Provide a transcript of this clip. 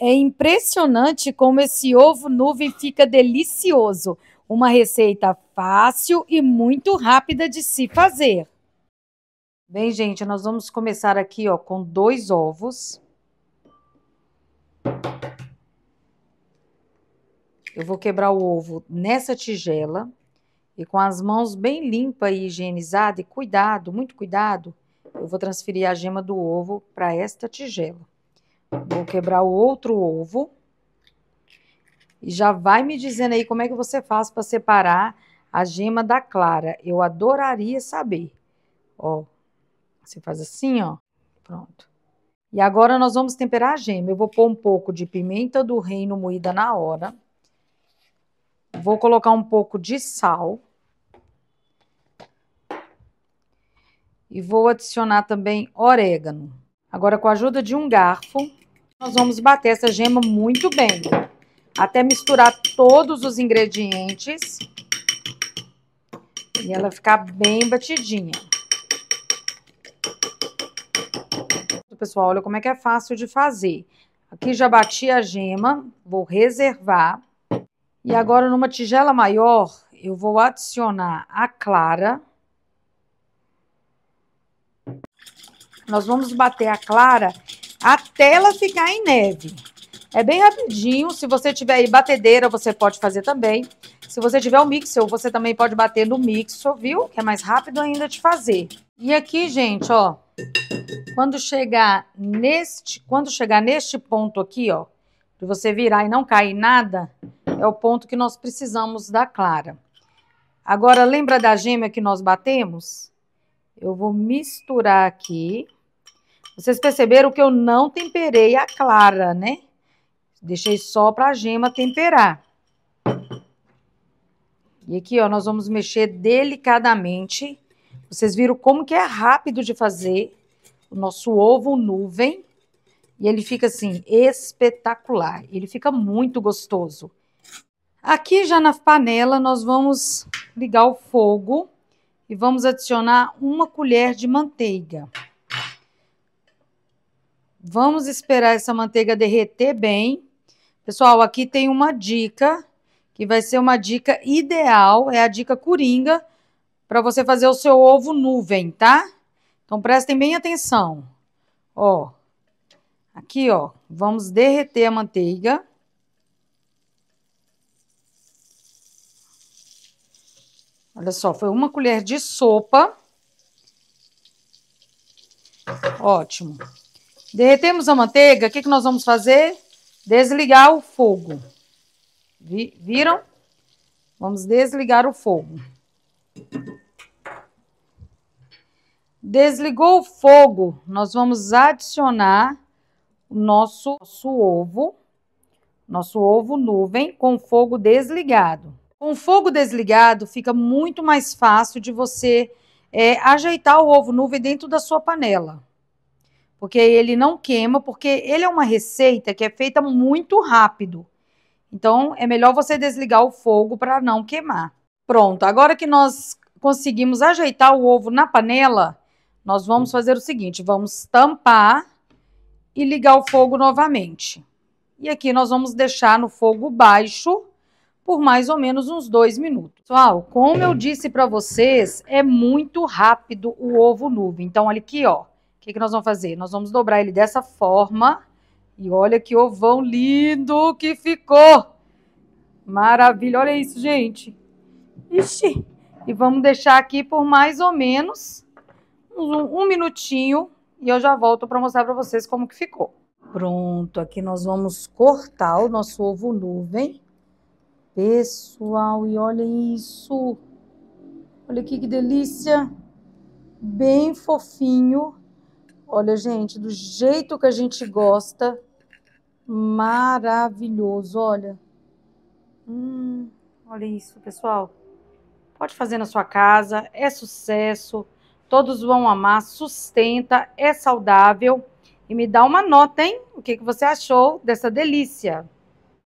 É impressionante como esse ovo nuvem fica delicioso. Uma receita fácil e muito rápida de se fazer. Bem, gente, nós vamos começar aqui, ó, com dois ovos. Eu vou quebrar o ovo nessa tigela e com as mãos bem limpa e higienizada e cuidado, muito cuidado, eu vou transferir a gema do ovo para esta tigela. Vou quebrar o outro ovo. E já vai me dizendo aí como é que você faz para separar a gema da clara. Eu adoraria saber. Ó, você faz assim, ó. Pronto. E agora nós vamos temperar a gema. Eu vou pôr um pouco de pimenta do reino moída na hora. Vou colocar um pouco de sal. E vou adicionar também orégano. Agora, com a ajuda de um garfo, nós vamos bater essa gema muito bem. Até misturar todos os ingredientes. E ela ficar bem batidinha. Pessoal, olha como é que é fácil de fazer. Aqui já bati a gema, vou reservar. E agora, numa tigela maior, eu vou adicionar a clara Nós vamos bater a clara até ela ficar em neve. É bem rapidinho. Se você tiver aí batedeira, você pode fazer também. Se você tiver o mixer, você também pode bater no mixer, viu? Que é mais rápido ainda de fazer. E aqui, gente, ó, quando chegar neste, quando chegar neste ponto aqui, ó, de você virar e não cair nada, é o ponto que nós precisamos da clara. Agora, lembra da gêmea que nós batemos? Eu vou misturar aqui vocês perceberam que eu não temperei a clara, né? Deixei só para a gema temperar. E aqui, ó, nós vamos mexer delicadamente. Vocês viram como que é rápido de fazer o nosso ovo nuvem. E ele fica assim, espetacular. Ele fica muito gostoso. Aqui já na panela nós vamos ligar o fogo e vamos adicionar uma colher de manteiga. Vamos esperar essa manteiga derreter bem. Pessoal, aqui tem uma dica, que vai ser uma dica ideal, é a dica coringa, para você fazer o seu ovo nuvem, tá? Então prestem bem atenção. Ó, aqui ó, vamos derreter a manteiga. Olha só, foi uma colher de sopa. Ótimo. Derretemos a manteiga, o que, que nós vamos fazer? Desligar o fogo. viram? Vamos desligar o fogo. Desligou o fogo, nós vamos adicionar o nosso, nosso ovo, nosso ovo nuvem, com fogo desligado. Com fogo desligado, fica muito mais fácil de você é, ajeitar o ovo nuvem dentro da sua panela porque ele não queima, porque ele é uma receita que é feita muito rápido. Então, é melhor você desligar o fogo para não queimar. Pronto, agora que nós conseguimos ajeitar o ovo na panela, nós vamos fazer o seguinte, vamos tampar e ligar o fogo novamente. E aqui nós vamos deixar no fogo baixo por mais ou menos uns dois minutos. Pessoal, como eu disse para vocês, é muito rápido o ovo nuvem. Então, olha aqui, ó. O que, que nós vamos fazer? Nós vamos dobrar ele dessa forma. E olha que ovão lindo que ficou! Maravilha! Olha isso, gente! Ixi! E vamos deixar aqui por mais ou menos um, um minutinho e eu já volto para mostrar para vocês como que ficou. Pronto, aqui nós vamos cortar o nosso ovo nuvem. Pessoal, e olha isso! Olha aqui que delícia! Bem fofinho. Olha, gente, do jeito que a gente gosta, maravilhoso, olha. Hum, olha isso, pessoal. Pode fazer na sua casa, é sucesso, todos vão amar, sustenta, é saudável. E me dá uma nota, hein? O que, que você achou dessa delícia?